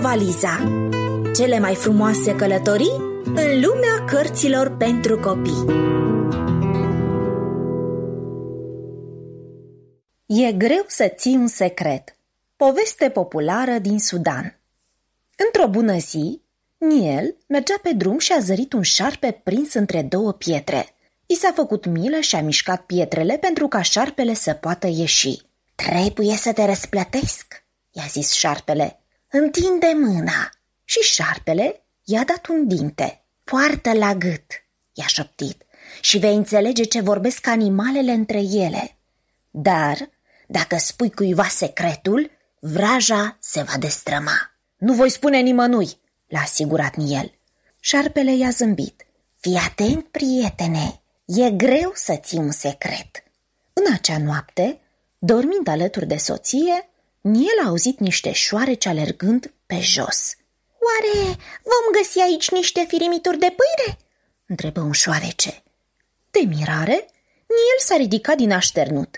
valiza. Cele mai frumoase călătorii în lumea cărților pentru copii. E greu să ții un secret. Poveste populară din Sudan. Într-o bună zi, Niel mergea pe drum și a zărit un șarpe prins între două pietre. I s-a făcut milă și a mișcat pietrele pentru ca șarpele să poată ieși. Trebuie să te răsplătesc, i-a zis șarpele. Întinde mâna și șarpele i-a dat un dinte. Poartă la gât, i-a șoptit, și vei înțelege ce vorbesc animalele între ele. Dar, dacă spui cuiva secretul, vraja se va destrăma. Nu voi spune nimănui, l-a asigurat Niel. Șarpele i-a zâmbit. Fii atent, prietene, e greu să ții un secret. În acea noapte, dormind alături de soție, Niel a auzit niște șoareci alergând pe jos. Oare vom găsi aici niște firimituri de pâine? întrebă un șoarece. De mirare, Niel s-a ridicat din așternut.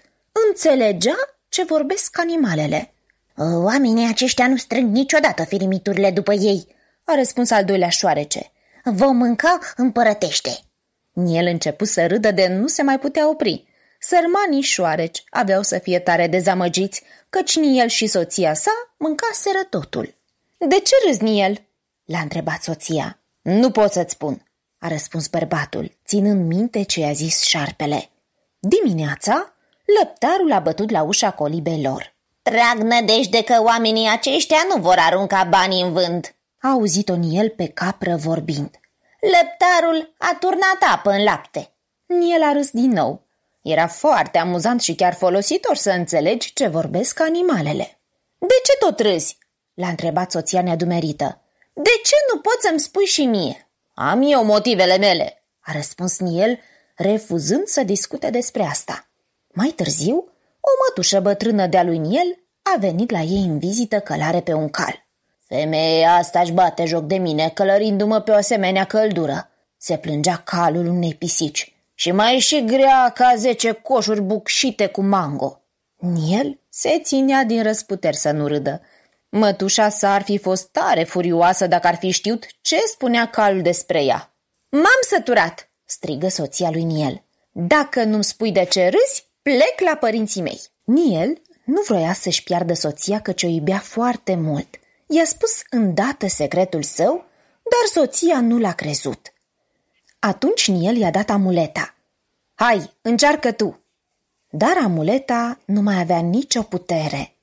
Înțelegea ce vorbesc animalele. Oamenii aceștia nu strâng niciodată firimiturile după ei, a răspuns al doilea șoarece. Vom mânca împărătește. Niel început să râdă de nu se mai putea opri. Sărmanii șoareci aveau să fie tare dezamăgiți, căci Niel și soția sa mâncaseră totul. De ce râzi, Niel?" l-a întrebat soția. Nu pot să-ți spun," a răspuns bărbatul, ținând minte ce i-a zis șarpele. Dimineața, lăptarul a bătut la ușa colibei lor. Trag nădejde deci, că oamenii aceștia nu vor arunca banii în vânt, a auzit el pe capră vorbind. Lăptarul a turnat apă în lapte. Niel a râs din nou, era foarte amuzant și chiar folositor să înțelegi ce vorbesc animalele. De ce tot râzi?" l-a întrebat soția neadumerită. De ce nu poți să-mi spui și mie?" Am eu motivele mele," a răspuns Niel, refuzând să discute despre asta. Mai târziu, o mătușă bătrână de-a lui Niel a venit la ei în vizită călare pe un cal. Femeia asta își bate joc de mine, călărindu-mă pe o asemenea căldură, se plângea calul unei pisici și mai e și grea ca zece coșuri bucșite cu mango. Niel se ținea din răsputeri să nu râdă. Mătușa sa ar fi fost tare furioasă dacă ar fi știut ce spunea calul despre ea. M-am săturat!" strigă soția lui Niel. Dacă nu-mi spui de ce râzi, plec la părinții mei." Niel nu vroia să-și piardă soția căci o iubea foarte mult. I-a spus îndată secretul său, dar soția nu l-a crezut. Atunci Niel i-a dat amuleta. Hai, încearcă tu! Dar amuleta nu mai avea nicio putere.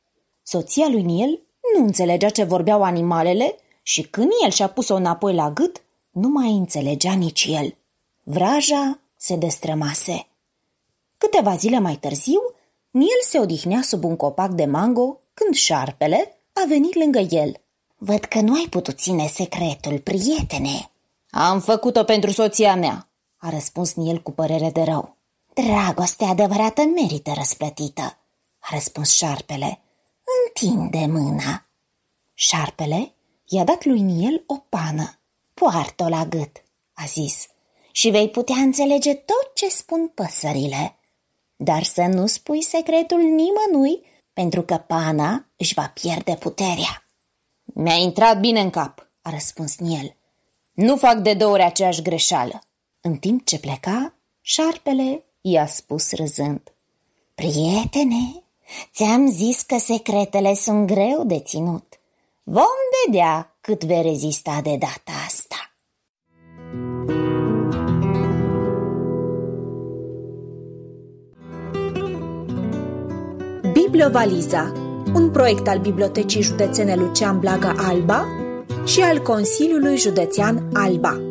Soția lui Niel nu înțelegea ce vorbeau animalele și când el și-a pus-o înapoi la gât, nu mai înțelegea nici el. Vraja se destrămase. Câteva zile mai târziu, Niel se odihnea sub un copac de mango când șarpele a venit lângă el. Văd că nu ai putut ține secretul, prietene, am făcut-o pentru soția mea, a răspuns Niel cu părere de rău. Dragostea adevărată merită răsplătită, a răspuns șarpele. Întinde mâna. Șarpele i-a dat lui Niel o pană. Poartă-o la gât, a zis, și vei putea înțelege tot ce spun păsările. Dar să nu spui secretul nimănui, pentru că pana își va pierde puterea. Mi-a intrat bine în cap, a răspuns Niel. Nu fac de două ori aceeași greșeală. În timp ce pleca, șarpele i-a spus râzând. Prietene, ți-am zis că secretele sunt greu de ținut. Vom vedea cât vei rezista de data asta. Bibliovaliza, un proiect al Bibliotecii Județene Lucian Blaga Alba, și al Consiliului Județean Alba.